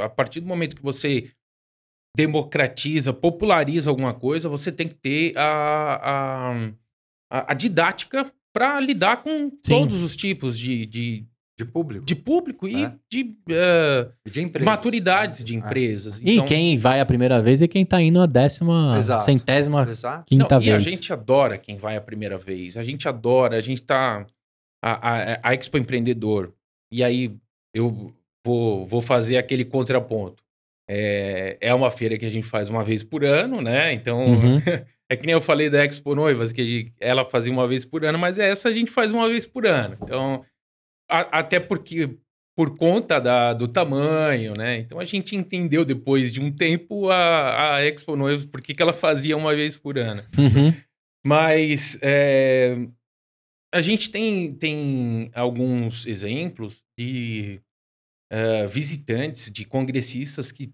A partir do momento que você democratiza, populariza alguma coisa, você tem que ter a, a, a didática para lidar com Sim. todos os tipos de, de de público. De público e é. de, uh, de empresas. maturidades é. de empresas. É. Então... E quem vai a primeira vez e é quem está indo a décima, Exato. centésima, Exato. quinta Não, vez. E a gente adora quem vai a primeira vez. A gente adora, a gente tá... A, a, a Expo Empreendedor. E aí, eu vou, vou fazer aquele contraponto. É, é uma feira que a gente faz uma vez por ano, né? Então, uhum. é que nem eu falei da Expo Noivas, que gente, ela fazia uma vez por ano, mas essa a gente faz uma vez por ano. Então, a, até porque por conta da, do tamanho, né? Então a gente entendeu depois de um tempo a, a Expo Noivas, por que ela fazia uma vez por ano. Uhum. Mas é, a gente tem, tem alguns exemplos de visitantes, de congressistas que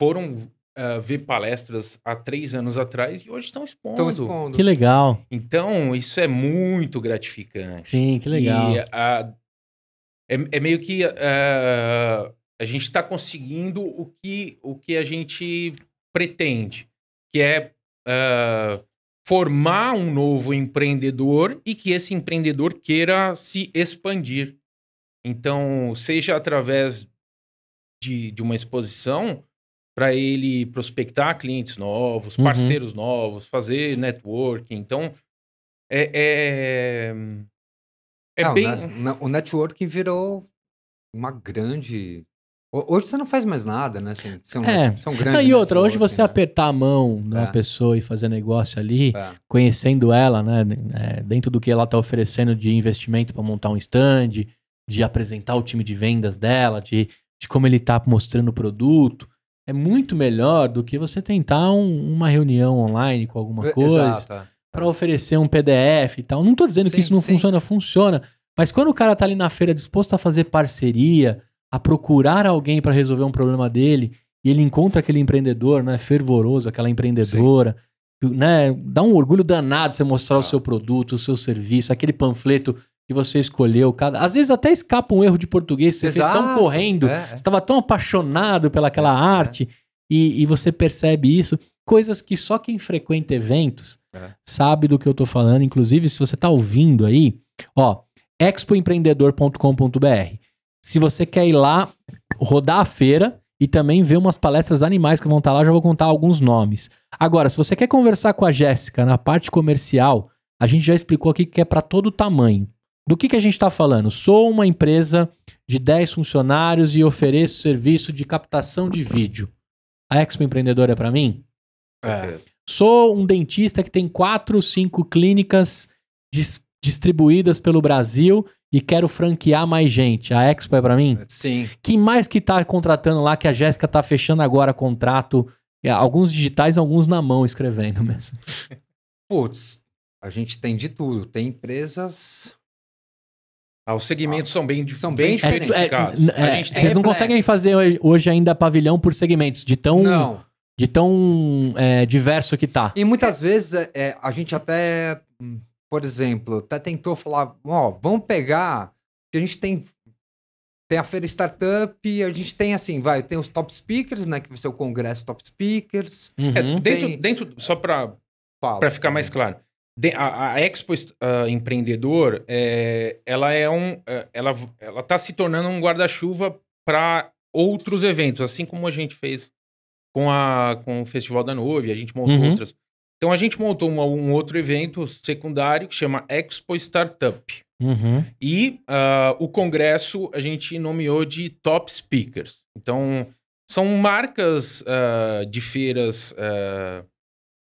foram uh, ver palestras há três anos atrás e hoje estão expondo. expondo. Que legal. Então, isso é muito gratificante. Sim, que legal. E é, é meio que uh, a gente está conseguindo o que, o que a gente pretende, que é uh, formar um novo empreendedor e que esse empreendedor queira se expandir. Então, seja através de, de uma exposição, para ele prospectar clientes novos, uhum. parceiros uhum. novos, fazer networking. Então, é. é, é não, é, bem. Na, na, o networking virou uma grande. Hoje você não faz mais nada, né? são é Ah, e outra, hoje você né? apertar a mão da é. pessoa e fazer negócio ali, é. conhecendo ela, né? dentro do que ela está oferecendo de investimento para montar um stand, de apresentar o time de vendas dela, de, de como ele está mostrando o produto. É muito melhor do que você tentar um, uma reunião online com alguma é, coisa é. para oferecer um PDF e tal. Não estou dizendo sim, que isso não sim. funciona, funciona. Mas quando o cara está ali na feira disposto a fazer parceria, a procurar alguém para resolver um problema dele, e ele encontra aquele empreendedor, né, fervoroso, aquela empreendedora, Sim. né, dá um orgulho danado você mostrar ah. o seu produto, o seu serviço, aquele panfleto que você escolheu cada. Às vezes até escapa um erro de português, você Exato, fez tão correndo, é, é. você estava tão apaixonado pelaquela é, é, arte e, e, você percebe isso. Coisas que só quem frequenta eventos é. sabe do que eu estou falando. Inclusive, se você está ouvindo aí, ó, expoempreendedor.com.br. Se você quer ir lá, rodar a feira e também ver umas palestras animais que vão estar tá lá, já vou contar alguns nomes. Agora, se você quer conversar com a Jéssica na parte comercial, a gente já explicou aqui que é para todo tamanho. Do que, que a gente está falando? Sou uma empresa de 10 funcionários e ofereço serviço de captação de vídeo. A Expo Empreendedor é para mim? É. Sou um dentista que tem 4 ou 5 clínicas dis distribuídas pelo Brasil e quero franquear mais gente. A Expo é para mim? Sim. Quem mais que está contratando lá que a Jéssica está fechando agora contrato? É, alguns digitais, alguns na mão escrevendo mesmo. Putz, a gente tem de tudo. Tem empresas ah, os segmentos ah, são bem, são bem, bem diferentes. É, é, é, vocês não conseguem fazer hoje ainda pavilhão por segmentos, de tão, De tão é, diverso que tá. E muitas vezes é, é, a gente até, hum, por exemplo, até tentou falar, ó, vamos pegar, que a gente tem tem a feira startup, a gente tem assim, vai, tem os top speakers, né, que vai ser o congresso top speakers. Uhum. dentro, tem... dentro, só para para ficar mais claro a, a Expo uh, Empreendedor, é, ela é um, é, ela, ela está se tornando um guarda-chuva para outros eventos, assim como a gente fez com, a, com o Festival da Nuvem, a gente montou uhum. outras. Então a gente montou um, um, outro evento secundário que chama Expo Startup. Uhum. E uh, o congresso a gente nomeou de Top Speakers. Então são marcas uh, de feiras uh,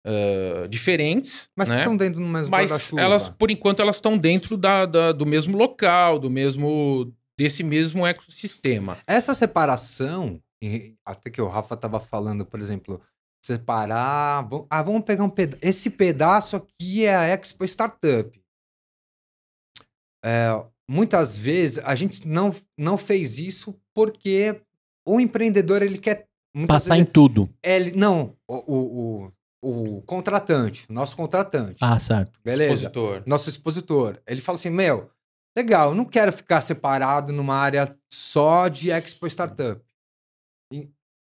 uh, diferentes. Mas né? estão dentro do mesmo Mas elas, por enquanto, elas estão dentro da, da, do mesmo local, do mesmo desse mesmo ecossistema. Essa separação, até que o Rafa estava falando, por exemplo, separar. Ah, vamos pegar um peda esse pedaço aqui é a Expo Startup. É, muitas vezes a gente não, não fez isso porque o empreendedor ele quer passar vezes, em tudo. Ele, não, o, o, o, o contratante, nosso contratante. Ah, certo. Beleza. Expositor. Nosso expositor. Ele fala assim: meu, legal, não quero ficar separado numa área só de expo startup.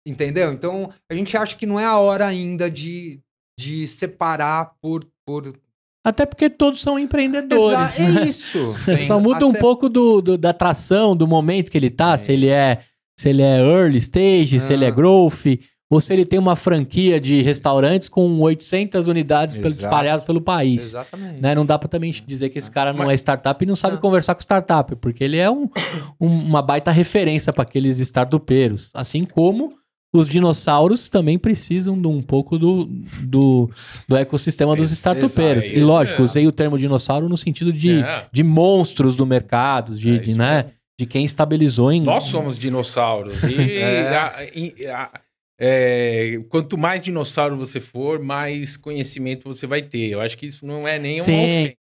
Entendeu? Então, a gente acha que não é a hora ainda de, de separar por, por, até porque todos são empreendedores. Exa é né? É isso. Sim. Só muda Até... um pouco do, do, da atração, do momento que ele está é. se ele é se ele é early stage, ah. se ele é ah. growth, ou se ele tem uma franquia de restaurantes com 800 unidades Exato. espalhadas pelo país. Exatamente. Né? Não dá para também é. dizer que esse é. cara não Mas... é startup e não sabe não. conversar com startup, porque ele é um, um, uma baita referência para aqueles startupeiros. Assim como os dinossauros também precisam de um pouco do, do, do ecossistema dos startupeiros. É e lógico, usei o termo dinossauro no sentido de, é. de monstros do mercado, de, é de né? De quem estabilizou em. Nós somos dinossauros. E, a, a é, quanto mais dinossauro você for, mais conhecimento você vai ter. Eu acho que isso não é nem um. Sim. ofensa.